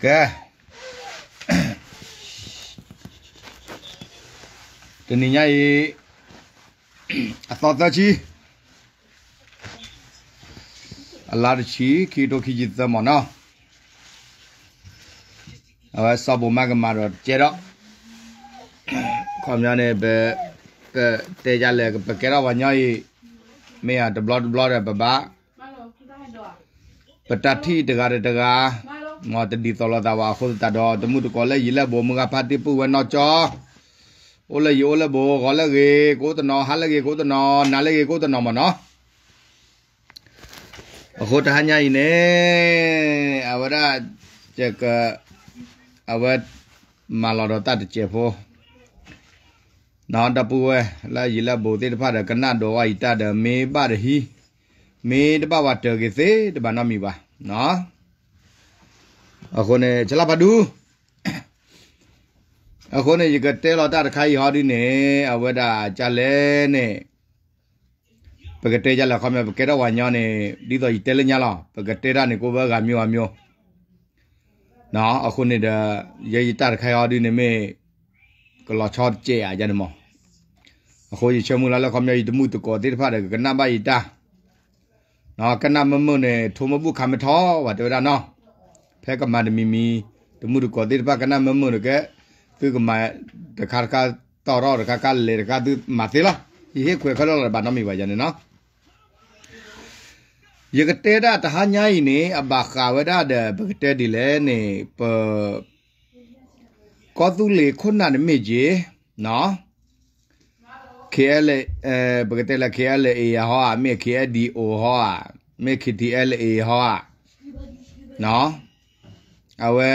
Kè Trên này nhai À tọt ra chi À lá được chi Khi đô khi dịch ra mỏ nó À sao bố mà cái mà rồi chết đó ခွန်များနဲ့ပဲတဲကြလဲပကဲတော့ဝညာရေးမေဟာဒဘလဒဘလရဘဘာပတတိတကားတကားမောတဒီတော်လာတာဝါခုတတော်တမှုတကောလဲရလက်ဘောမကဖတ်တိပူဝနော်ချောโอละโยละโบกอละเกโกตนอฮะละเกโกตนอนาละเกโกตนอมาเนาะအခုတဟညာဤနေအဝရကျကအဝတ်မလာတော့တတ်ကျဖို့နောင်တပူဝဲလာရီလာဘိုသေးတဖတ်ကနတော်ဝိုက်တတမေပတဟီမေတပဝတကေစေတပနာမီပါနော်အခုနေချလာပါဒူအခုနေရကတဲလောတာတခိုင်ဟောဒီနေအဝဒကြလဲနေပကတဲကြလာခမပကဲတော့ဝညောနေဒီတော့ဤတဲလညာလာပကတဲရနေကိုဘကမျိုးအမျိုးနော်အခုနေတရရတာတခိုင်ဟောဒီနေမေကလောချော့ကြရကြတယ်မောအခိုးကြီးချေမူလာလခမယတမှုတကောတေတဖတဲ့ကနဘယတာနော်ကနမမနဲ့ထုံမပုခမထောဝတေဒါနော်ဖဲကမန္တမီမီတမှုတကောတေတဖကနမမနဲ့ကသူကမတခါကတော်တော်ကကလေကသူမသေးလားဒီဟဲခွဲခလောဘာနမီပါကြနေနော်ယကတေဒတဟညာယိနေအဘခဝဒဒဘကတေဒီလဲနေပကောသူလေခုနနမေကြီးနော် KLA bakatela KLA ya hoa me KDO hoa me KTLA hoa no awe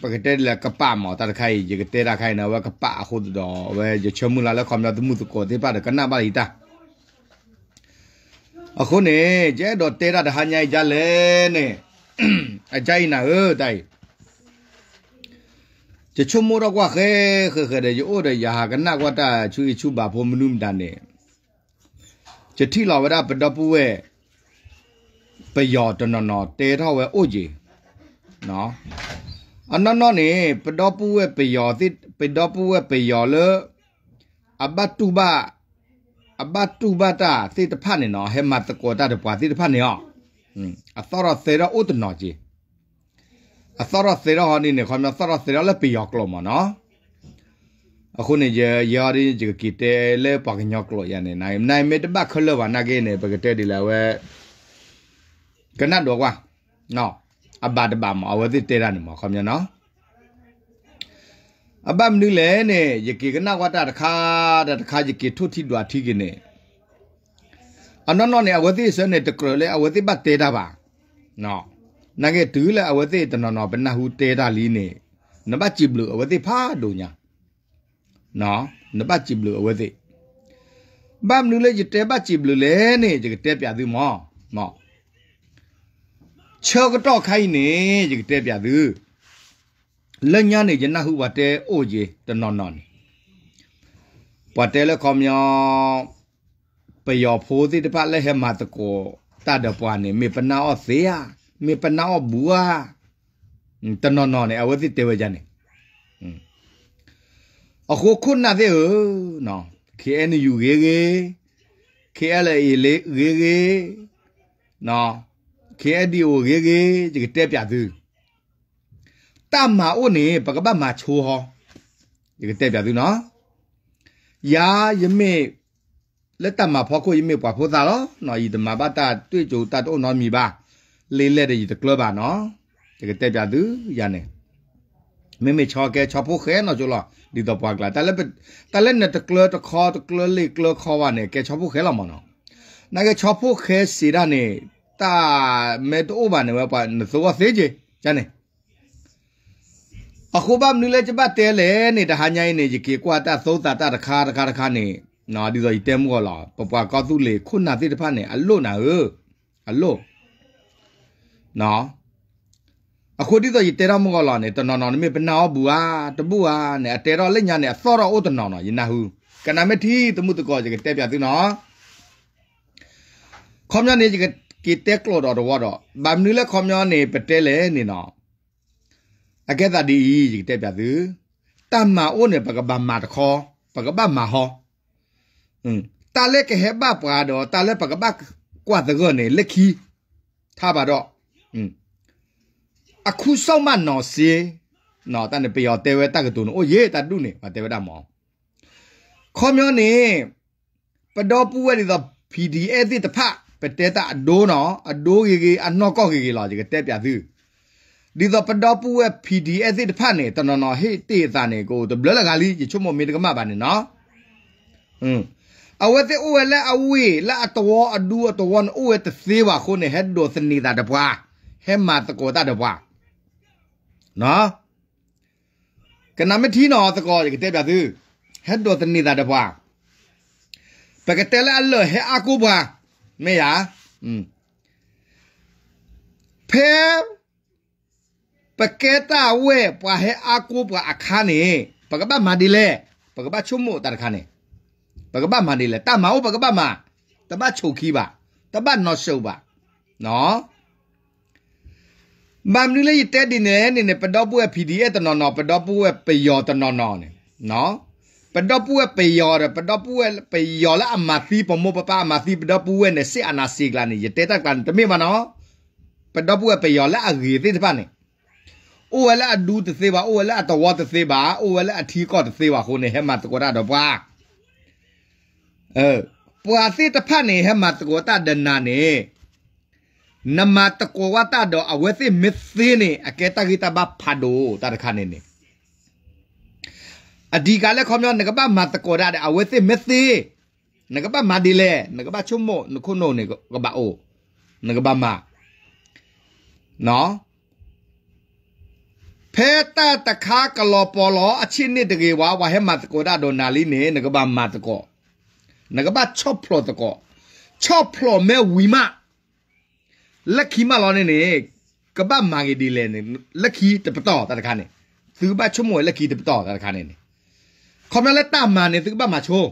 bakatela kapa mo tar khai je ketera khai na wa kapa khud do we je chemu la la khom la tu mu tu ko te pa de kana ba ita အခုနေကျဲတော့တဲရတဟာညိုက်ကြလဲနဲ့အကြိုက်နာဟိုတိုင်จะชมรกว่าเคเคเคเดยโอเดยากันนักว่าตาชุยชุบาพมนุ่มดันเนี่ยจะที่เราเวลาปดปูเวไปยอดนอนเตะเท่าเวโอจีเนาะอันนั้นนี่ปดปูเวไปยอติปดปูเวไปยอเลอบัตุบะอบัตุบะตาติตพันเนาะเฮมาตะโกตาตะปาติตพันเนาะอืมอัตราเซระอุตนอจีအသရသေရဟနိနေခမသရသေရလပိယကလမနအခုနေရယာရီဂျကီတဲလေပကညကလရနေနိုင်နိုင်မေတဘခလဝနာကေနေပကတဲဒီလာဝဲကနတ်တော်ကွာနော်အဘတဘမအဝတိတဲရနေမခမနော်အဘမနုလေနေယကေကနဝတတခါတခါယကေထုထိတော်ထိကိနေအနောနောနေအဝတိစနေတကလလေအဝတိဘတဲတာပါနော်နာကေတူလာအဝတိတနော်နော်ဘနဟုတဲတာလီနေနဘจิบလူအဝတိဖာဒုညာနော်နဘจิบလူအဝတိဘမ်လူလေတဲဘจิบလူလေနေကြတဲပြသူမောမောချောကတော့ခိုင်းနေကြတဲပြသူလက်ညာနေကျနဟုပါတဲအိုကြီးတနော်နော်ပတ်တဲလခမယပယောဖိုးတိတပတ်လဲဟဲမာတကောတတပွားနေမေပနာအော့သေးရမေပနာဘူဝတနော်နော်နဲ့အဝသိတေဝကြနေအခုခုနာသေးနော် KNU ရေရေ KLA လေရေရေနော် KDO ရေရေဒီကတက်ပြသူတမအိုနေပကပတ်မှာချိုးဟောဒီကတက်ပြသူနော်ယာယမေလက်တမဖောက်ခုယမေပွားဖိုးသားတော့နော်ဤတမပတာတွေ့ကြတာတော့နော်မိပါလေးလက်တဲ့တကလပါနော်တကယ်တက်ပြသူရနေမေမေချောကဲချောဖို့ခဲနော်ကျလားဒီတော့ပွားကလာတလည်းတလည်းနဲ့တကလတခေါ်တကလလေးကလခေါ်ပါနဲ့ကဲချောဖို့ခဲလာမနော်နာကချောဖို့ခဲစီရနေတာမေတိုးပါနေဝပါနသောသေးကြရနေအခုဘာမနူလဲချပတ်တဲလေနေတာဟာညိုင်းနေကြီးကွာတသုံးတာတတခါတခါတခါနေနော်ဒီဆိုတဲမောလာပပွားကောက်သူလေခုနသေးတဖက်နေအလို့နာဟအလို့နော်အခုတိတော့ရတဲရမောလာနေတနော်နော်နမေပနာဘူဟာတပူဟာနေအတဲတော်လက်ညာနေအစောတော်ဥတနော်နော်ယနာဟုကနမတိသမှုတကောကြီးတက်ပြသူနော်ခေါမနေကြီးကီတက်ကလော်တော်တော်တော့ဘာမနူးလဲခေါမနေပတဲလဲနေနော်အကဲတာဒီကြီးတက်ပြသူတမ္မာအိုးနေပကဘာမာတခေါ်ပကဘာမာဟောอืมတာလက်ကဟဲဘပွားတော့တာလက်ပကဘကွာတကောနေလက်ခီထားပါတော့อืมအခုစောက်မနော်စေနော်တန်ပေရောတေဝဲတက်ကတူနိုအိုရေးတတုနေမတေဝဲတမောခေါမျောနေပတော်ပူဝဲနေတာ PDF တိတဖပတဲတာအဒိုးနော်အဒိုးကြီးကြီးအနှော့ကောက်ကြီးကြီးလာကြီးတက်ပြသည်ဒီတော့ပတော်ပူဝဲ PDF တိတဖနေတနော်နော်ဟေ့တေတာနေကိုဘလလကလေးချွတ်မမေတကမပါနေနော်อืมအဝတ်အိုဝဲလာအဝေးလာအတော်အဒူအတော်အိုဝဲတသေးပါခုန်ဟက်ဒိုစနေတာတပွားဟဲမာတကောတတဘွားနော်ကနမတီနော်တကောကတဲ့ပြသူဟဲ့တော်တနေတာတဘွားပကတဲလာလဟဲအကူဘွားမေယာอืมဖဲပကဲတာဝဲပွားဟဲအကူဘွားအခါနေပကပမာဒီလေပကပချုံမို့တာခါနေပကပမာဒီလေတမောပကပမာတပတ်ချုပ်ခီးပါတပတ်နော်ရှုပ်ပါနော်ဘမ်နူလေးတက်ဒီနေနေနေပတော့ပွဲ PDF တနော်နော်ပတော့ပွဲပေယောတနော်နော်နေနော်ပတော့ပွဲပေယောရပတော့ပွဲပေယောလာအမသီပမောပပအမသီပတော့ပွဲနေစေအနာစီကလာနေရတက်တကန်တမေမနော်ပတော့ပွဲပေယောလာအဂေသိတပါနေအိုဝလာဒူတသေးပါအိုဝလာတဝတ်တသေးပါအိုဝလာအထီကော့တသေးပါခိုးနေဟဲမှာတကောရတော့ပွားအဲပွားသေးတဖက်နေဟဲမှာတကောတဒနာနေနမတကောဝတာတော့အဝဲသိမသိနေအကဲတကိတဘဖာဒိုတာတခါနေနေအဒီကလည်းခေါမျောငကပမတကောရတဲ့အဝဲသိမသိငကပမဒီလေငကပချုံမနခုနိုနေကပအိုငကပမနော်ဖဲတာတခါကလောပေါ်လောအချင်းနစ်တကေဝါဝဟဲမတကောရတော့နာလီနေငကပမတကောငကပချော့ဖလောတကောချော့ဖလောမဲဝီမာလက်ခီမလောနေနေကပတ်မာကြီးဒီလဲနေလက်ခီတပတော့တတခါနေသူပတ်ချုံမွေလက်ခီတပတော့တတခါနေနေခေါမလက်တမာနေသူပတ်မာချိုး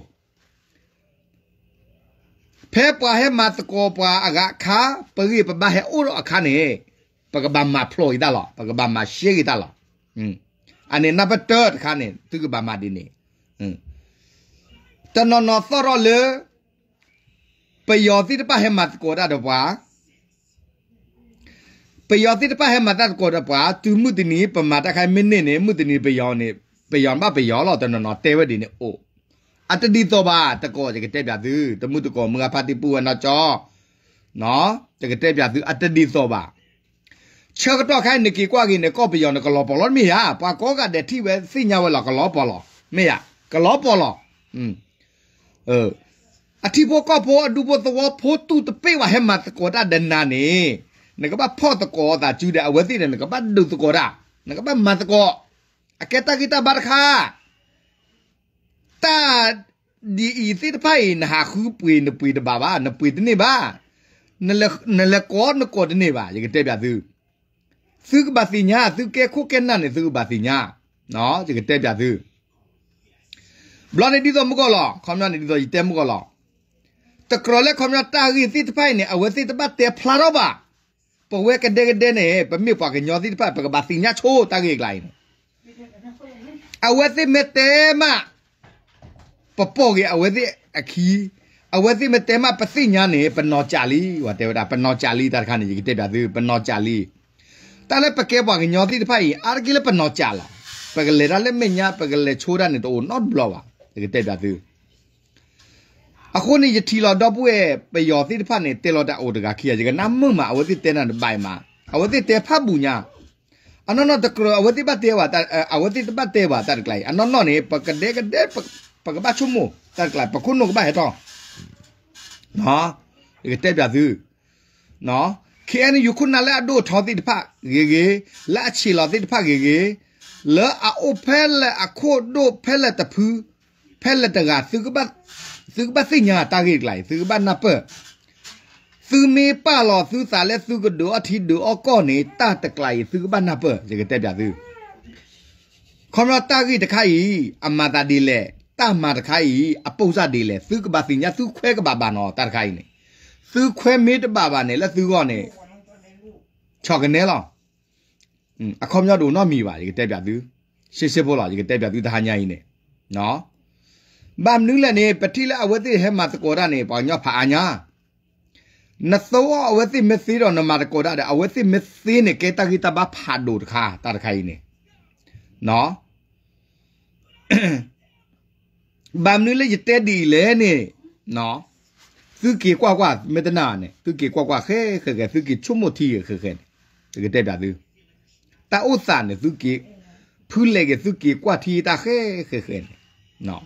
ဖဲပွားဟဲမတ်ကောပွားအကခါပရိပပဟဲအိုရအခါနေပကဘာမာဖလိုဒါလောပကဘာမာရှေဒါလောอืมအနေနဘတတ်ခါနေသူကဘာမာဒီနေอืมတနနသရလေပယောတိတပဟဲမတ်ကောဒါတော့ပွားပယောတိတပဟမတတ်ကောတပွာသူမှုတနီပမာတခိုင်မင်းနဲ့မှုတနီပယောနေပယောမပယောလောက်တော့နော်တဲဝဲဒီနေအိုအတတိတော်ပါတကောတကတက်ပြသူတမှုတကောမငါဖတိပူဝနာကြောနော်တကတက်ပြသူအတတိတော်ပါချက်တော့ခိုင်နကီကွာကင်းနဲ့ကော့ပယောနကလောပေါ်လို့မေရပါကောကတဲ့ထိပဲစိညာဝဲလောကလောပေါ်လောမေရကလောပေါ်လောอืมเอออธิโพก็โพอดุโพตวโพตุตะเปวะเฮมาตะกอดะดะนานี่နကပဖော့တကောတာကျူတဲ့အဝဲသိတယ်နကပဒုတကောတာနကပမန်တကောအကက်တာဂီတာဘာခါတာဒီဤသိတဖိုင်နဟာခုပွေနပွေတဘာဘာနပွေတနေဘာနလနလကောနကောတနေဘာရကတဲ့ပြသူသူကဘာစီညာသူကဲခုကဲနနဲ့သူကဘာစီညာနော်ရကတဲ့ပြသူဘလနေဒီတော့မကောလားခမနေဒီတော့ဤတဲမကောလားတကရလဲခမတာဂီသိတဖိုင်နေအဝဲသိတပတ်တဲဖလာတော့ပါပဝဲကတဲ့ကတဲ့နဲ့ပမြပကညောတိပတ်ပကဘာစီညာချိုးတကဲကလိုင်းအဝဲသိမတဲမပပေါ်ကအဝဲသိအခီအဝဲသိမတဲမပသိညာနဲ့ပနော်ကြလီဟောတေဝတာပနော်ကြလီတာခါနေကြီးတက်တာသေးပနော်ကြလီတာလည်းပကဲပွားကညောတိတဖိုင်အာကီလည်းပနော်ကြလာပကလေရလည်းမညာပကလေချိုးရနေတော့ not blow ပါတက်တာသေးအခုနေယတီလာတော့ပွဲပယောတိတဖတ်နေတေလော်တာအိုတကခိရကြကနာမမအဝတိတဲနာဘိုင်မာအဝတိတေဖတ်ဘူးညာအနောနောတကရအဝတိပတ်တေဝတာအဝတိတပတ်တေဝတာကလိုက်အနောနောနေပကဒေကဒေပကဘာချုံမတာကလိုက်ပခုနုကဘာဟဲ့တော့နော်ဒီတက်ပြသူနော်ခဲနေယခုနာလာဒိုထောတိတဖတ်ဂေဂေလာချီလာတိတဖတ်ဂေဂေလောအိုဖဲလအခိုဒိုဖဲလတဖူဖဲလတကသူကပတ်ซื้อบัสิญาตากิกไลซื้อบันับเปซื้อเมป้าหลอซื้อสาและซื้อกระดูอาทิตย์ดูออก้อนเนตาตะไกลซื้อบันับเปจะกระเตบยาซื้อคอมราตากิตะไคอมาตาดีแลตามาตะไคอปุษะดีแลซื้อกบัสิญาซื้อแควกบบาบานอตาตะไคเนซื้อแควเมตบาบานเนและซื้อก้อนเนชอกันเนล่ะอืมอะคอมยอดูน่อมีบาดิกระเตบยาซื้อရှေ့ရှေ့ပေါ်လာကြီးတက်ပြသူတဟာညာကြီးနဲ့နော်ဘမ်နူလနေပတိလအဝတိဟဲမတကောရနေပေါညောဖာညာနသောအဝတိမသိတော့နမတကောရတဲ့အဝတိမသိနေကေတကိတဘဖာဒုတ်ခါတာခိုင်နေနော်ဘမ်နူလေရတဲ့ဒီလေနေနော်သူကေကွာကွာမေတနာနဲ့သူကေကွာကွာခဲခဲခဲသူကေချုံမတီခဲခဲတကယ်တက်တာသူတာဥသနဲ့သူကေဖူးလေကသူကေကွာတီတာခဲခဲခဲနော်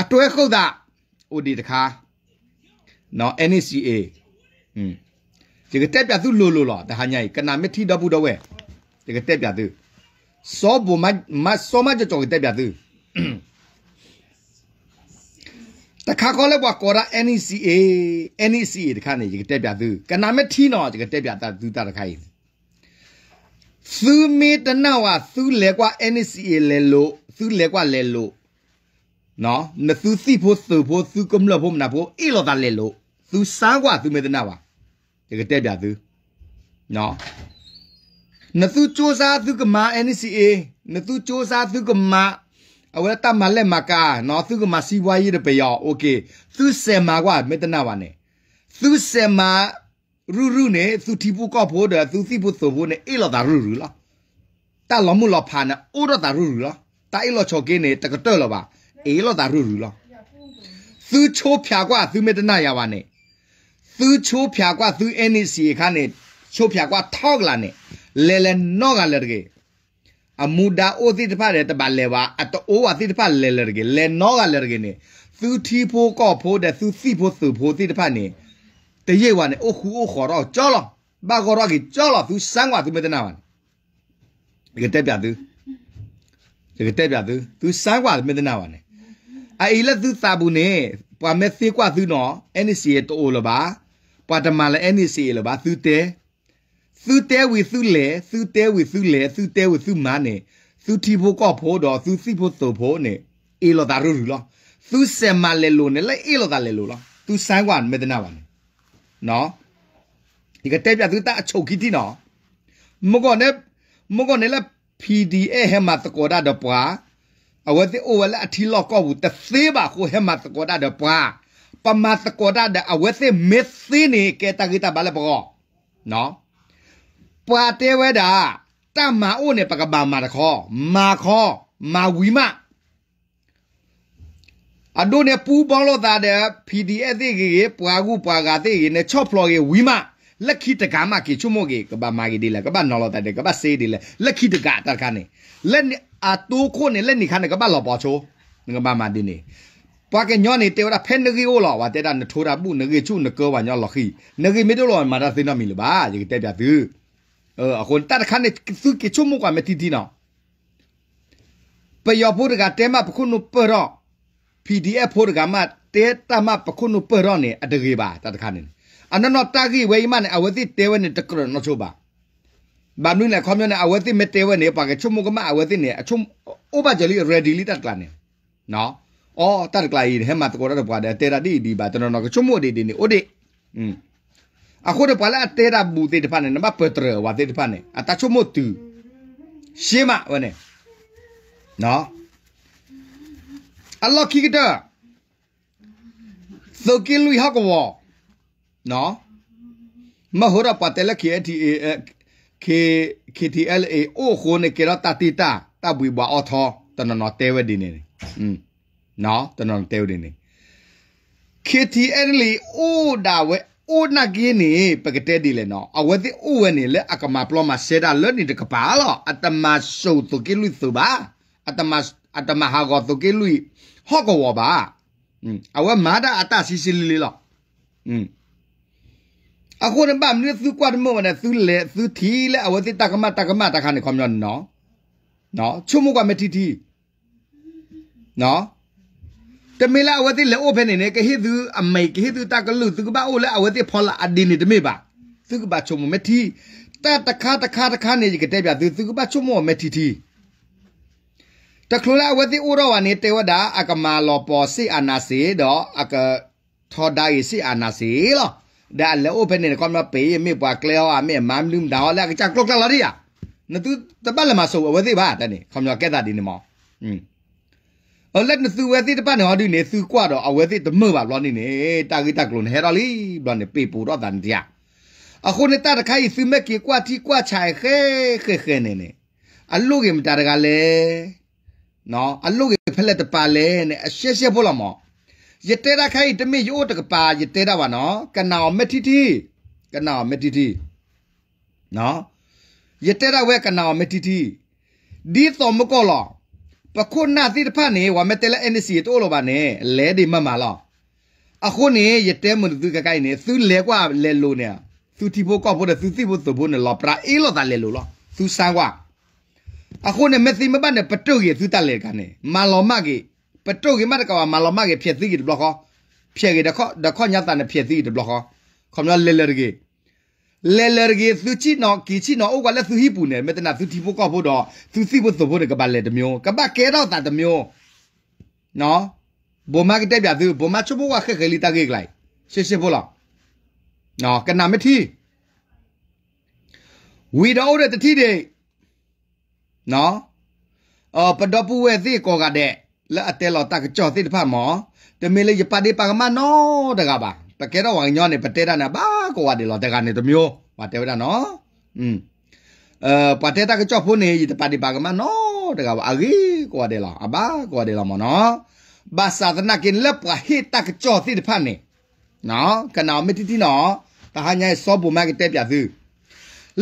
အတွဲခုတ်တာဟိုဒီတခါနော် NCA อืมဒီကတက်ပြသူလိုလိုလောတဟာညာကြီးကနာမထီတော့ဘူးတော့ဝဲဒီကတက်ပြသူစောဘူမမစောမကြောတက်ပြသူတခါကောလဲကွာကောရာ NCA NCA တခါနေဒီကတက်ပြသူကနာမထီတော့ဒီကတက်ပြတာသူတာတခါကြီးသူမေတနာဝသူလဲကွာ NCA လဲလို့သူလဲကွာလဲလို့နော်နသူစီဖို့သူဖို့သူကမ္လဖို့မနာဖို့အီလောတာလေလို့သူစားกว่าသူမေတနာပါတကယ်တက်ပြသူနော်နသူစ조사သူကမာ NCA နသူစ조사သူကမာအဝရတမလက်မကာနော်သူကမာစီဝါရေးတပယောโอเคသူစင်မာกว่าမေတနာပါနဲ့သူစင်မာရူရူနဲ့သူတီဖို့ကော့ဖို့တဲ့သူစီဖို့သူဖို့နဲ့အီလောတာရူရူလားတလမှုလောဖာနဲ့အိုရတာရူရူလားတိုင်လောချောကင်းနဲ့တကတော်လောပါအေလောတာရူရူလောသူချိုးဖြာกว่าသူမေတနာရပါနဲ့သူချိုးဖြာกว่าသူအနေစီခါနဲ့ချိုးဖြာกว่าထောက်လာနဲ့လဲလဲနော့ကလည်းတကယ်အမူဒါအိုတိတဖတဲ့တပါလဲပါအတိုးဝါတိတဖလဲလဲတကယ်လဲနော့ကလည်းတကယ်နဲ့သူထီဖို့ကော့ဖို့တဲ့သူစီဖို့သူဖို့တိတဖနဲ့တရိပ်ဝါနဲ့အိုခုအိုခေါ်တော့ကြောလောဘာခေါ်တော့ကြီးကြောလောသူစမ်းกว่าသူမေတနာပါတကယ်တက်ပြသူတကယ်တက်ပြသူသူစမ်းกว่าမေတနာပါနဲ့အိုင်လက်သူစာဘူးနေပွာမက်စီကွာသူနော် NCA တိုးလပါပွာတမလည်း NCA လပါသူတဲသူတဲဝီသူလေသူတဲဝီသူလေသူတဲဝီသူမနဲ့သူတီဖို့ကော့ဖို့တော့သူစီဖို့သို့ဖို့နဲ့အေလော်တာရူရူလားသူစင်မလဲလို့နဲ့လဲအေလော်တာလဲလို့လားသူဆိုင်းကွာမေတနာပါနဲ့နော်ဒီကတဲ့ပြသူတအချုပ်ခီတိနော်မကောနဲ့မကောနဲ့လဲ PDA ဟဲမှာတကောတာတော့ပွားအဝတိအိုဝလာအထီလောက်ကောဘူးတသေးပါခိုဟဲမတ်ကောတာဒပွားပမတ်ကောတာဒအဝတိမစ်သိနေကဲတကိတာဘလဘောနော်ပွာတဲဝဲတာတမအိုနဲ့ပကဘာမာတခေါ်မာခေါ်မာဝီမအဒိုနဲ့ပူဘောလို့တာတဲ့ PDF တွေပွာကူပွာကတဲ့နဲ့ချော့ဖလော်ရဲ့ဝီမာလက်ခိတကမကေချုမိုကေကဘာမာကေဒီလာကဘာနော်လာတဲ့ကဘာစေးဒီလာလက်ခိတကတာကနေလက်အတူခိုနေလက်နိခါနေကဘာလောပေါ်ချိုငဘာမာဒီနေပွားကညောနေတေဝရဖဲနဂီအိုလောဝတေတာနထိုရာပုနဂေချုနကောဝညောလခိနဂေမေတိုလောမာတာသိနမီလပါရေတက်ပြသူအခွန်တတ်ခါနေသူကေချုမိုကမတီတီနော်ပယောပုရကတဲမပခုနုပရော PDF ဖို့ရကမတဲတမပခုနုပရောနေအတကေပါတတ်ခါနေအနနောတာဂီဝေမန်အဝတိတေဝနေတကရနချိုပါဘာမင်းလည်းခေါမျိုးနဲ့အဝတိမတေဝနေပါကချုံမကမအဝတိနေအချုံဥပကြလီရေဒီလီတတ်ကလာနေနော်အော်တတ်ကလာရေးဟဲမတ်ကိုရတော့ပါတယ်တေရာဒီဒီပါကျွန်တော်ကချုံမဒီဒီနေအိုဒီอืมအခုတော့ပါလာတေရာဘူးတေတဖာနေနမပတရဝတေတဖာနေအတချုံမတူရှေးမဝနေနော်အလ္လာဟ်ခိကတာသုကိလူဟကဝါနော်မဟိုရပတလခေတီအေခေခေတီအယ်အေအိုခိုနေကေရတာတီတာတဘွေဘွာအော်သောတနနော်တဲဝဲဒီနေอืมနော်တနနော်တဲဝဲဒီနေခေတီအယ်လီအိုဒါဝဲအိုနာကင်းနေပကတဲ့ဒီလေနော်အဝဲတိအိုဝဲနေလေအကမပလောမဆေဒါလောနေတကပါလောအတမဆုတ်တုကေလူစုပါအတမအတမဟာကောတုကေလူဟောကောဝပါอืมအဝဲမာတာအတစီစီလီလေလောอืมအခုရဘာမင်းသူကွတ်မောနဲ့သူလေသူသီလေအဝတိတကမတကမတခါနေခေါမျောနော်နော်ချုံမကမတီတီနော်တမေလာအဝတိလေအိုဖဲနေနေကဟိသူအမိတ်ကဟိသူတကလူသူကဘာအိုလေအဝတိဖောလာအဒီနေတမေပါသူကဘာချုံမမတီတတခါတခါတခါနေကြတဲ့ပြသူသူကဘာချုံမမတီတီတခလိုလာဝတိဥရဝနေတေဝဒာအကမာလောပေါ်စီအနာစီတော့အကထောဒိုင်စီအနာစီလောဒါလည်း open နဲ့ comment ပေးမိပွား clear အမေမမ်လုံဒါလည်းကြက်ကလောက်ကလာရီယာနသူတပတ်လမဆိုဝသိပါတနေခမကက်တာဒီနေမောอืมအလက်နသူဝသိတပတ်နော်ဒီနေသူကွာတော့အဝသိတမောပါလောနေနေတာဂိတကလုံးဟဲရလီဘလနေပေပူတော့တန်တရားအခုနေတာတခိုင်သူမက်ကေကွာတီကွာချိုင်ခဲခဲခဲနေနေအလုကေမတာတကလည်းနော်အလုကေဖက်လက်တပါလဲနဲ့အရှက်ရှက်ဖို့လောမောยเตระใครจะไม่โยตกปายเตระวะเนาะกันหนาวเมทิทีกันหนาวเมทิทีเนาะยเตระเวกันหนาวเมทิทีดีสมก็หล่อปะคุณหน้าที่พันเนี่ว่าเมเตละเอ็นซีตัวโลบานเนี่ยเลดีมามาหล่อအခုနေရတဲမသူကကိုင်နေသူလေကွာလေလိုနေသူတီဖို့ကောက်ဖို့သူတီဖို့သူဖို့နေလောပရာအေးလောတာလေလိုလောသူစံကွာအခုနေမသိမပတ်နေပတုတ်ရသူတက်လေကနေမာလောမကေပတုတ်ကမတကဝမလမကေဖြက်သိကေဘလော့ခဖြက်ကေတခတခညတာနဖြက်သိကေဘလော့ခခမလဲလဲရကေလဲလဲရကေသူချိနော်ကီချိနော်ဥကလက်သူဟိပူနေမေတနာသူတီဖို့ကောက်ဖို့တော့သူစီဖို့သဖို့တကပါလဲတမျိုးကပကဲတော့တာတမျိုးနော်ဘုံမကတက်ပြသူဘုံမချဖို့ကခက်ခဲလီတကေကလိုက်ရှင်းရှင်းဖို့လားနော်ကနာမထီဝီတော့တဲ့တတိတဲ့နော်အော်ပဒပူဝဲသိကောကတဲ့ละอเตลอตากจอติดผ้าหมอตะเมเลยปาดิปากมานอตะกะบาปะแกတော့ဝငညောနေပတဲတာနာဘာကိုဝါဒီလောတကနေတမျိုးမတဲတာနော်อืมเอ่อปาเตตากจอพุ่นนี่ตะปาดิปากมานอตะกะบาอะกีကိုဝါဒီလောအဘာကိုဝါဒီလောမနော်ဘာသာသနာကင်လပ်ကဟိတကကြတိတဖန်နေနော်ကနာမတိတိနော်တဟာညာစောဘူမကတက်ပြသူ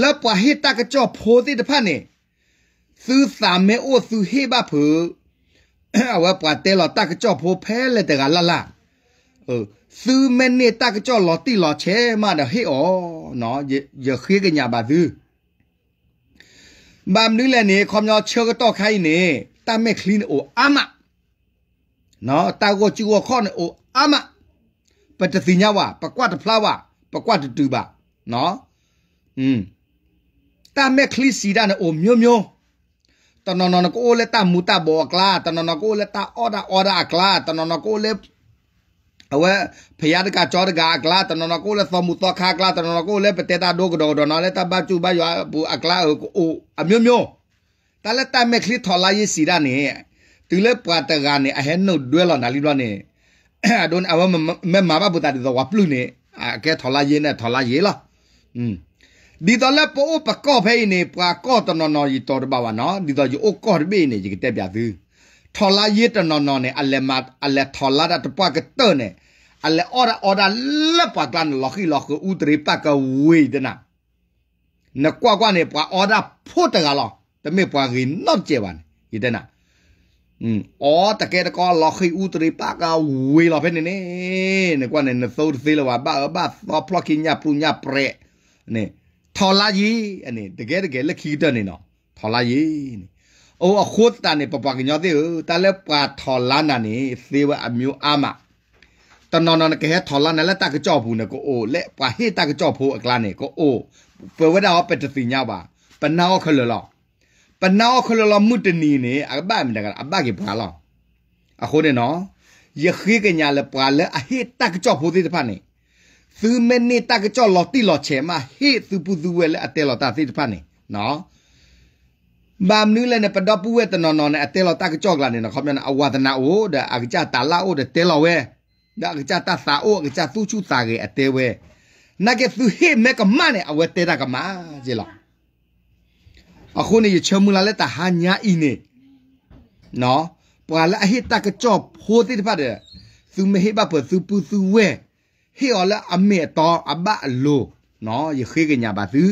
လပ်ကဟိတကကြဖိုးတိတဖန်နေသူသာမဲအိုသူဟိဘဖူအဝပွားတဲလောတက်ကြော့ဖိုးဖဲလက်တကလလာเออซื้อแม่เนี่ยตักจ่อลอติลอเชมาดะเฮอ๋อเนาะอย่าขี้กันอย่าบาซื้อบามนึแลนี่คอมยอเชอก็ต่อไข่นี่ตาแม่คลีนโออามะเนาะตาโกจูโกข้อนี่โออามะปะตะสิญะวะปะกวะตะพลาวะปะกวะตะตูบะเนาะอืมตาแม่คลีสีดานี่โอเมียวๆตนนนกูเลตามุตาบอกลาตนนกูเลตาออดาออดากลาตนนกูเลအဝဲဖျားတကကြောတကအကလာတနော်ကိုလည်းသမူတော့ခါကလာတနော်ကိုလည်းပတေတာဒိုကဒေါ်ဒေါ်နော်လည်းတဘချူဘရွာဘူအကလာကိုအမျိုးမျိုးတလက်တမက်ခလီထော်လာရေးစီရနေသူလည်းပတကနေအဟဲနုတ်ဒွဲလာနာလီလောနေအဒွန်အဝမမမဘဘူတာဒီတော့ဝပလူနေအကဲထော်လာရေးနဲ့ထော်လာရေးလားอืมဒီတော့လက်ပိုးပကော့ဖဲနေပွာကော့တနော်နော်ရီတော်တပါဝါနော်ဒီတော့ယူအိုကော့ဘေးနေကြီးတက်ပြသူထော်လာရစ်တနော်နော်နဲ့အလက်မအလက်ထော်လာတပွာကတနဲ့အလက်အော်ဒါအော်ဒါလက်ပွာကန်လော်ခီလော်ခူဦးတရီပကဝေးဒနာနကွာကွာနဲ့ပွာအော်ဒါဖို့တကလောတမေပွာကြီးနော့ကျဲပါနဲ့ဒီတနာอืมอ๋อตะแกตะกอลอคีอูตริปากาเวลอเพนเนเนกว่าเนนโซดเซลวาบาบาซอพลอกิญญาปุญญาเปรเนထော်လာရေးအနေတကယ်တကယ်လက်ခီးတက်နေနော်ထော်လာရေးနေအိုးအခုတ်တန်နေပပကညောတဲ့တလည်းပါထော်လာနာနေသေဝအမျိုးအမတနော်နော်ကဲထော်လာနဲ့လက်တကကြော့ဘူးနဲ့ကိုအိုးလက်ပါဟေတကကြော့ဖို့အကလာနေကိုအိုးပွဲဝဒါပတသိညပါပနာခလလောပနာခလလောမှုတနီနေအဘမတကအဘကပါလောအခုနေနော်ယခိကညာလပါလအဟေတကကြော့ဖို့သေးတဲ့ဖာနေသူမနေတာကကြော်လော်တိလော်ချေမဟေသူပူသူဝဲလဲအတဲလော်တာသိတဖတ်နေနော်ဘာမနူးလဲနဲ့ပဒပူဝဲတနော်နော်နဲ့အတဲလော်တာကကြော်ကလာနေနော်ခေါမြန်အဝဒနာအိုးဒါအကကြတာလာအိုးဒါတဲလော်ဝဲဒါအကကြတာသာအိုးအကကြသူချူတာကေအတဲဝဲနာကေသူဟေမဲကမနဲ့အဝဲတဲတာကမကြည်လားအခုနေရချမူလာလဲတာဟာညာဤနေနော်ပွာလာဟေတာကကြော်ဖိုးတိတဖတ်တယ်သူမဟေဘပသူပူသူဝဲဟေော်လာအမေတော်အဘလိုနော်ယခေကညာပါသူ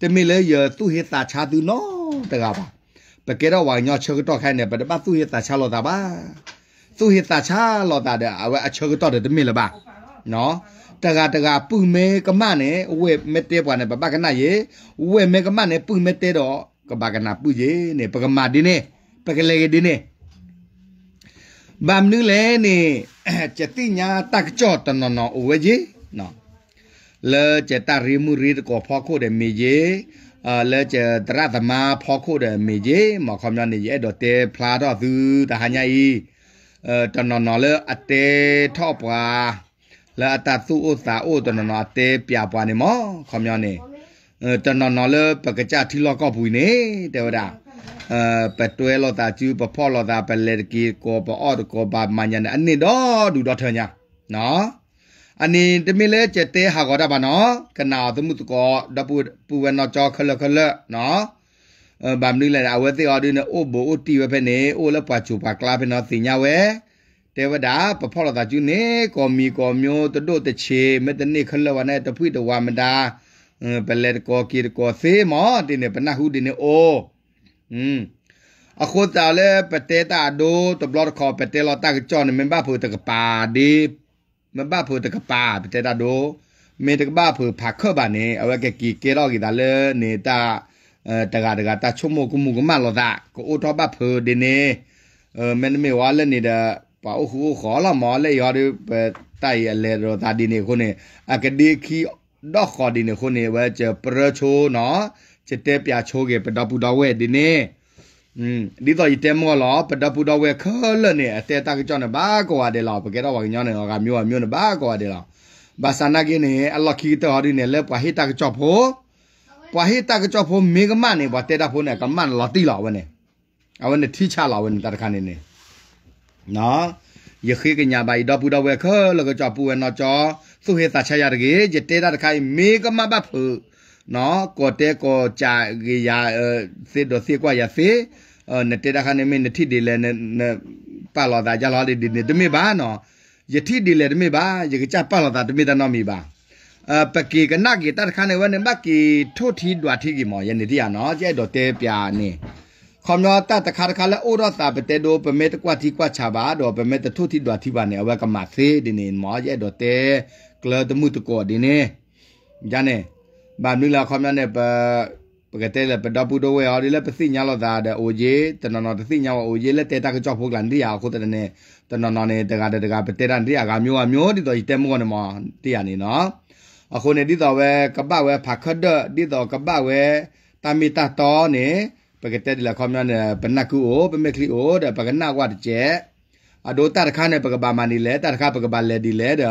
တမေလေယသူဟေတာချာသူနော်တကပါပကေတော့ဝါညောချေကတော့ခိုင်းနေပတပသူဟေတာချာလောတာပါသူဟေတာချာလောတာတဲ့အဝဲအချေကတော့တမေလပါနော်တကတကပုမဲကမနဲ့ဝဲမတဲပွားနဲ့ပပကနာရေဝဲမဲကမနဲ့ပုမဲတဲတော့ကပကနာပုရေနဲ့ပကမာဒီနဲ့ပကလေဒီနဲ့บามนึเลยนี่จะติญาตักจอดตนนอโอเวจีเนาะเลจะตาริมุรีก็พอโคเดเมเยเออเลจะตราตมาพอโคเดเมเยหมอคอมยอนนี่เอดอเตพลาดอซือตาหายายเออตนนอเลอเตท่อปาเลอตาสุโอสาโอตนนอเตปยาปานี่หมอคอมยอนนี่เออตนนอเลปกะจาทีลอก็บุยนี่เตวดาပတွဲလောတာကျူပဖော့လောတာပလက်ကေကောပအော့ကောပါမညာနဲ့အနစ်တော့ဒူတော့ထညာနော်အနေတမီလဲကျတဲဟာကောတာပါနော်ကနာသမှုတကောဒပူပူဝနော်ကြောခလခလနော်ဘာမနီလဲအဝဲတိအော်ဒီနဲ့အိုဘိုအိုတီဝဲဖဲနေအိုလပွားချူပါကလာဖဲနော်တင်ညာဝဲတေဝဒာပဖော့လောတာကျူနေကောမီကောမျိုးတတို့တချေမတနစ်ခလဝနဲ့တဖွိတဝမတာပလက်ကောကီကောသေမောတင်းနေပနဟုတင်းနေအိုးอืมအခုတလည်းပတေတာဒိုတဘလတ်ခေါ်ပတေလတာကကြောင်းမင်ဘာဖူတကပါဒီမဘာဖူတကပါပတေတာဒိုမေတကဘာဖူဖာခဘာနေအဝကကီကေရောကီတလည်းနေတာအဲတကတကတချုံမကူမူကမလောဒါကိုအိုတော်ဘဖူဒီနေအဲမင်းမေဝါလည်းနေတာပါအခုခေါ်လာမော်လေရော်ဒီတိုက်ရလေတော့ဒါဒီနေခုနေအကဒီခီတော့ခေါ်ဒီနေခုနေဝဲကျပရချိုးနော်ချက်တဲပြချိုးကေပဒပူတော်ဝဲဒီနေอืมဒီတော့ ite မောလာပဒပူတော်ဝဲခလနဲ့အတဲတကကြောင်းနဲ့ဘာကွာတယ်လားပကေတော့ဝါညောင်းနေတော့ကမျိုးကမျိုးနဲ့ဘာကွာတယ်လားဘာစနာကင်းနေအလ္လာဟ်ခီတော်ဒီနဲ့လဲပဟိတကကြောဖို့ပဟိတကကြောဖို့မေကမနေဘာတဲတာဖို့နဲ့ကမန်လာတိလာဝဲနဲ့အဝနဲ့ထိချလာဝဲနဲ့တတခါနေနေနော်ယခိကညာဘိုင်တော့ပူတော်ဝဲခလကကြောပူဝဲနော်ကြောသူဟေတာချရတကေတဲတာတခိုင်မေကမဘဖို့နော်ကောတဲကောကြာရာစေတော့စေကွာရစေနတေတခါနေမင်းနတိဒီလဲနပါလာတာကြလာဒီဒီတမေပါနော်ယတိဒီလဲတမေပါယကချပါလာတာတမေတနော်မီပါအပကေကနာကေတတခါနေဝနေမကေထို့ထီဒွာထီကီမောယနေတိရနော်ကြဲတော့တဲပြာနေခမနောတတခါတခါလဲဩရတာပတဲတော့ပမေတကွာတီကွာချပါတော့ပမေတထို့ထီဒွာထီပါနေအဝကမသေးဒီနေမောကြဲတော့တဲကလတမှုတကောဒီနေညာနေဘာမီလာခမနဲ့ပပကတဲ့လည်းပဒပူတော့ဝဲအော်ဒီလည်းပသိညာလို့သာတဲ့အိုကြီးတနနော်တသိညာဝအိုကြီးလည်းတဲတာကကြောက်ဖို့ကလန်တရားခုတဲ့နဲ့တနနော်နဲ့တကတဲ့တကပတဲတန်တရားကမျိုးကမျိုးဒီတော့တဲမောနမတရားနေနော်အခုနေဒီတော့ဝဲကပဝဲဖခဒဒီတော့ကပဝဲတမီတာတော်နေပကတဲ့လည်းခမနဲ့ပနကူအိုပမက်လီအိုတဲ့ပကနာကွာတဲ့ကျဲအဒိုတာတခါနဲ့ပကပါမနီလဲတာတခါပကပါလဲဒီလဲတဲ့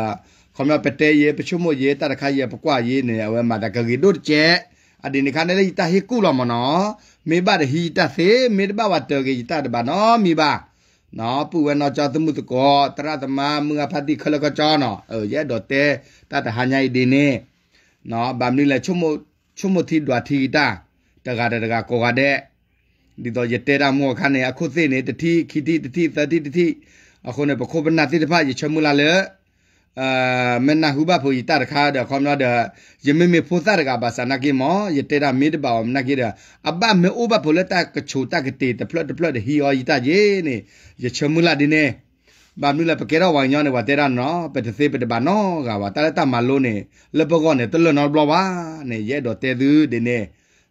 ခမပတဲရေပချုမရေတရခရေပကွာရေနေဝဲမာတကကေဒုတ်ကျဲအဒီနိခနဲ့လေတဟေကူလမနောမေဘရဟီတသေမေဘဝတကေတတဘနောမိဘနော်ပူဝဲနော်ကြသမှုတကောတရသမမငါဖတိခလကကြောနော်အဲရဲတော့တဲတတဟာညာဒီနေနော်ဗမ်နီလေချုမချုမတိဒွာထီတာတကတကကောကတဲ့ဒီတော့ရတဲတာမောခနဲ့အခုသိနေတတိခိတိတတိသတိတတိအခုနဲ့ပခုပနာတိတဖရချမူလာလေมันนะฮูบาพูยตาคาเดคอมลอเดยังไม่มีพูดตากาบาสานักกิมอยังเตระมิดบาวนักกิเดอับบาเมอุบาพูเลตากระชูตากระตีแต่พลอดพลอดฮีออยตาเยนี่ยังชมุลาดิเน่บามนุลปะเกราวังยอนในวัดเตระนอเปตเซเปตบานอกาวาตาเลตามาโลเน่เลปกอนเนตลนอบลวาเนี่ยเยดอเตดือเดเน่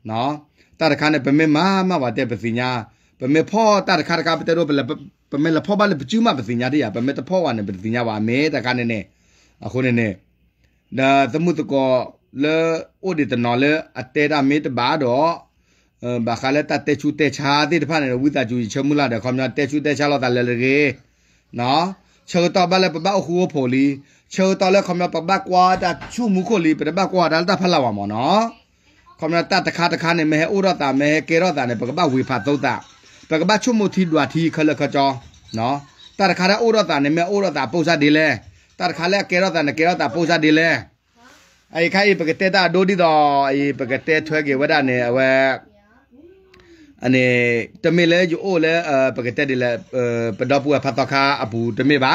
เนาะตาคาเนเปเมมามาวัดเตปสิญาเปเมพ่อตาคาคาเปเตโรเปลပမဲလဖောပါလပကျူးမပစင်ညာတဲ့ရပမဲတဖောဝါနဲ့ပစင်ညာပါမဲတကနဲ့နဲ့အခုနဲ့နဲ့ဒါသမှုတကောလေအိုဒီတနော်လေအတဲတာမေတဘာတော့ဘာခါလက်တတဲချူတဲချာတဲ့တဖာနဲ့ဝိတာကျူချမူလာတဲ့ခေါမညာတဲချူတဲချာလောက်တာလဲလေကေနော်ချေတော့ဘာလဲပပအခုဖို့လီချေတော့လဲခေါမညာပပကွာတာချူမူခိုလီပပကွာတာတဖလာပါမော်နော်ခေါမညာတတခါတခါနဲ့မဲအိုရတာမဲကေရတာနဲ့ပကပဝေဖာသုတ်တာပကဘာချုံမတီဒွာတီခလခကြောနော်တတခါရအိုရတာနေမဲအိုရတာပုစဒီလဲတတခါလဲကေရတာနေကေရတာပုစဒီလဲไอ้ใครปกติตาดูดิดอไอ้ปกติถ้วยเกวดาเนี่ยเวอันนี้ตะเมเลอยู่โอเลเอ่อปกติดิละเอ่อปดอปูผัดตอคาอปูตะเมบา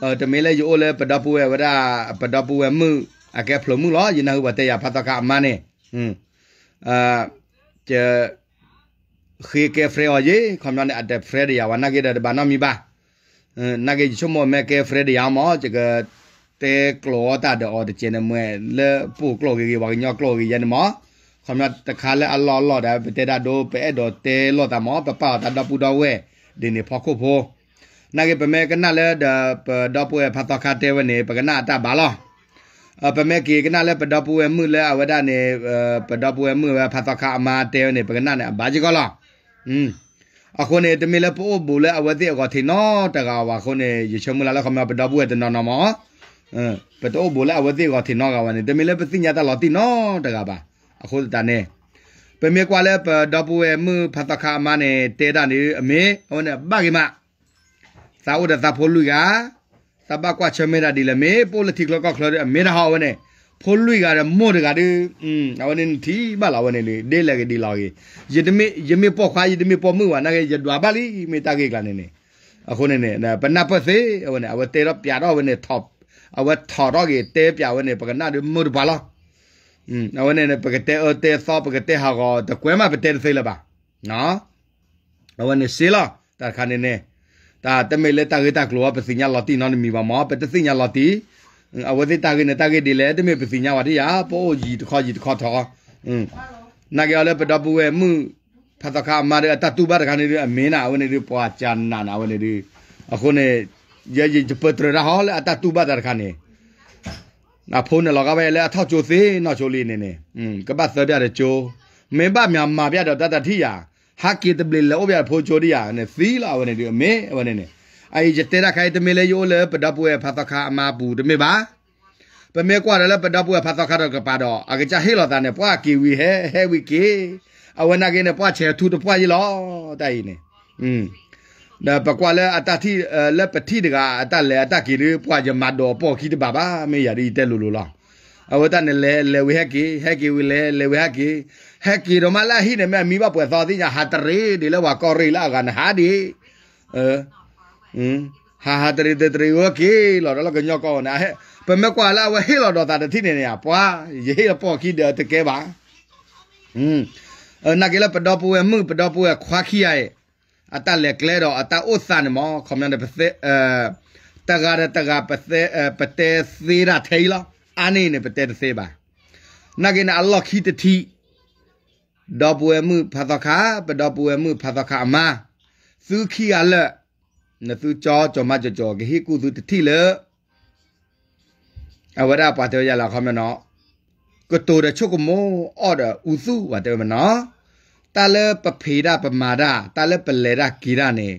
เอ่อตะเมเลอยู่โอเลปดอปูเวดาปดอปูเวมืออะแกพลมุลอยินะฮูบะเตยผัดตอคามาเนี่ยอืมเอ่อเจခေကေဖရေအေခမနအတဖရေရဝနာကေတဘာနာမီဘာနာကေချုံမမဲကေဖရေရမောကျကတဲကလောတာတော်တကျင်းမွဲလေပူကလောကေဝါညောကလောကေယန်မောခမနတခါလဲအလောလောတာတဲတာဒိုပဲ့တော်တဲလောတာမောပပတာဒပူတော်ဝဲဒီနေဖောက်ခုဖို့နာကေပမဲကနလဲဒပူဖတ်တော်ခတဲဝနေပကနာတာဘာလောပမဲကေကနလည်းပဒပူဝဲမှုလဲအဝဒနဲ့ပဒပူဝဲမှုပဲဖတ်သခအမာတဲနဲ့ပကနနဲ့ဘာကြီးကောလားอืมအခုနေတမီလပို့ဘူလဲအဝတိအကတိနော်တကဝါခုနေရချမလာလခမပဒဘူးတဲ့နော်နော်မအဲပတောဘူလဲအဝတိအကတိနော်ကဝနေတမီလပသိညာတလာတိနော် တကပါအခုတန်နေပမေကွာလဲပဒဘူးရဲ့မဖတခါမနဲ့တဲတာနေအမေဟိုနေဘကိမသာဝဒသဖိုလူကသဘကွာချမေတာဒီလမေပိုလတိကလကခလရမေရဟောဝနေဖိုးလွိကရမော့တကတည်းอืมအဝနေတီဘာလာဝနေလေဒဲလကဒီလာကြီးယတမေယမေပေါခါယတမေပေါမှုဝနာကယဒွာပါလီမေတကေကလာနေနေအခုနေနေပနပစေအဝနေအဝတေရပြတော့ဝနေ top အဝထော်တော့ကြီးတဲပြဝနေပကနာဒမောဘာလာอืมအဝနေပကတဲအတဲသောပကတဲဟာကောတကွဲမပတဲသေးလပါနော်အဝနေစေလာတာခါနေနေတာတမေလေတာကေတာကလောပစညာလာတီနော်မီပါမပတစညာလာတီအဝဒိတာကိနတာကိဒီလေတမေပစီညာဝတိယာပေါ်ကြီးတခါကြီးတခါထောင်းอืมနာကြောလေပတပူဝဲမှုဖတ်တခါမာရတတူပါတခါနေရအမင်းနာဝနေရပွာချာနာနာဝနေရအခုနေရဲကြီးပတရရဟောလေအတတူပါတခါနေနာဖုန်းနဲ့လောကပဲလေအထောက်ချိုသေးနော်ချိုလေးနေနေอืมကပတ်စပြတဲ့ချိုမင်းပမြမာပြတော့တတတိယာဟာကေတပလီလောပြဖိုချိုရိယာနဲ့သီလာဝနေရအမင်းဝနေနေအိုင်ဂျတေရာခိုင်တမေလေယိုလေပဒပွေဖတ်တခါအမဘူးတမေပါပမေကွာရလပဒပွေဖတ်တခါတော့ကပါတော့အကကြဟေလောတာနဲ့ပွားကီဝီဟဲဟဲဝီကေအဝနာကေနဲ့ပွားချေထူတပွားကြီးလောတိုင်နေอืมဒါပကွာလဲအတတိလက်ပတိတကအတလဲအတကီလေးပွားကြမတော်ပေါ်ခီတပါပါမေရဒီတက်လို့လို့လောအဝတနဲ့လဲလဲဝဟက်ကီဟက်ကီဝလဲလဲဝဟက်ကီဟက်ကီတော့မလာဟိနဲ့မမိဘပွဲသောသိညာဟာတရေဒီလဲဝကော်ရီလာကနဟာဒီအဲဟင်ဟာဟာတရီတရီဝကေလော်တော့ကညော့ကောနာဟဲ့ပမက်ကွာလာဝဟေလော်တော့တာတတိနေနေရပွာရေးရပေါ်ခိတဲ့တကဲပါဟင်အနာကလေးပဒေါ်ပွေမှုပဒေါ်ပွေခွာခိရဲအတလက်ကလေးတော့အတဥသန်မောခမန်တဲ့ပသက်အဲတကားတကားပသက်ပတဲသေးရထေးလားအနိနေပတဲသေးပါနာကိနာအလ္လာဟ်ခီတတိဒေါ်ပွေမှုဖသခါပဒေါ်ပွေမှုဖသခါမာသုခိယလက်နသူကြောကြောမကြောကြောဂဟိကုသူတတိလအဝရပါတော်ရလာခမနောကတိုရချုပ်ကမောအော်ဒဥစုဝတယ်မနောတလပဖေဒပမာဒတလပလေရဂိရနေ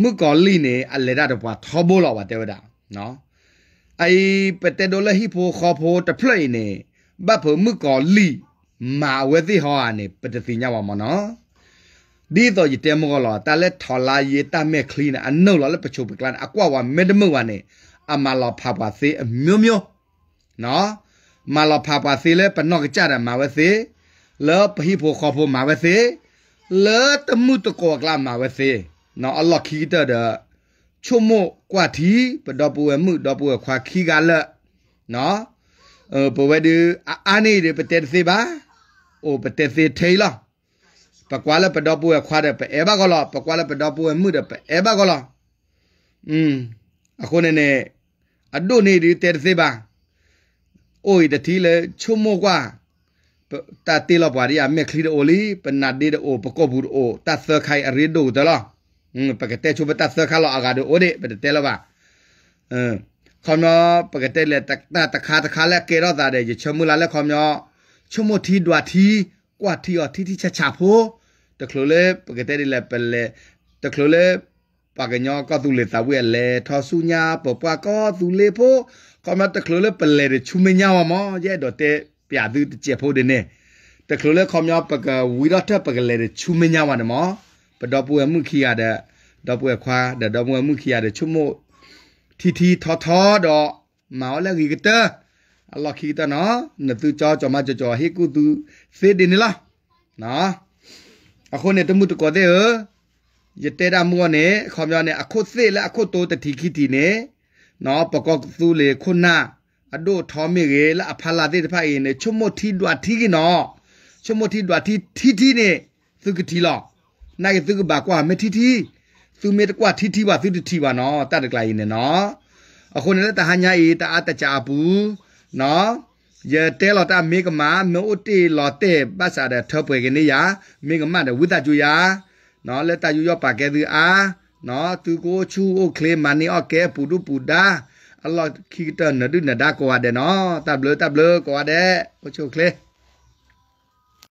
မုကောလီနေအလေရတပွားသဘောလောပါတယ်ဒါနော်အိပတေဒိုလဟိဖိုခဖိုတဖလိနေဘဖမုကောလီမာဝသိဟောအနေပတသိညပါမနော်ဒီတော့ရတဲမောလာတလဲထော်လာရတမဲ့ခလီနာအနှုတ်လာလဲပချိုပကလန်အကွာဝမဲတမုတ်ဝနဲ့အမလာဖပါသေးအမျိုးမျိုးနော်မလာဖပါသေးလဲပနော့ကြတာမှာဝသေးလောပဟိဖို့ခေါ်ဖို့မှာဝသေးလောတမှုတကောကလာမှာဝသေးနော်အလ္လာခီတာဒါချုံမောကွာတီပဒပဝဲမှုဒပဝဲခွာခီကလက်နော်အပဝဲဒီအာနေဒီပတက်သေးပါအိုပတက်သေးထေးလားပကွာလပတော့ပွေခွာတဲ့ပအဲဘကလာပကွာလပတော့ပွေမှုတဲ့ပအဲဘကလာอืมအခုနေနေအဒိုနေဒီတဲစေပါအိုးတတိလေချုံမောကွာတာတေလပွားရီအမက်ခလီတိုလီပနာဒေတိုပကောဘူးတိုတတ်သခိုင်အရီဒိုတလားอืมปกติชูบตัสคาลอากาโดโอเดปเตลบะเออคอมเนาะปกติแล้วตะตะคาตะคาแล้วเกรอตาเดชมุลาแล้วคอมเนาะชมุทีดวาทีกว่าทีออทีที่ฉะฉะโพတခလိုလေပကတဲ့လေပလေတခလိုလေပကညောကသူလေသဝဲလေထောဆုညာပပကောသူလေဖို့ကမတခလိုလေပလေချူမညာဝမောရဲ့တော့တဲ့ပြသူကြက်ဖို့တဲ့နဲ့တခလိုလေခေါမြောပကဝီရထပကလေချူမညာဝနမောပတော့ပွေမှုခိရတဲ့တော့ပွေခွာတော့ပွေမှုခိရတဲ့ချူမို့ထီထီထောထောတော့မောလည်းဂီကတဲ့ Allah kita na, na tu caw caw macam caw hiku tu sedih ni lah, nah. အခုနဲ့တမှုတကောတဲ့ရတဲ့တာမောနဲ့ခေါမြောနဲ့အခုသေလက်အခုတိုးတတိခိတီနဲ့နော်ပကောက်သူလေခုနာအတို့ထောမေရေလအဖလာတဲ့တဖိုင်နဲ့ချွတ်မထီဒွာထီကနော်ချွတ်မထီဒွာထီထီထီနဲ့သူကတိလောက်နိုင်သူကဘာကွာမထီထီသူမေတကွာထီထီပါသူတထီပါနော်တတ်တကလိုက်နေနော်အခုနဲ့တဟညာဤတအားတကြဘူးနော်ยะเตลอตาเมกมาโนติลอเตปัสสะเดทปวยกะเนยาเมกมาเดวิตะจุยาเนาะเลตะยุยอปาเกตืออาเนาะตูโกชูโอเคลมานิออเกปุดุปุดาအလောခိတနဒုနဒါကွာဒေနောတဘလတဘလကွာဒေဟိုချိုကလေ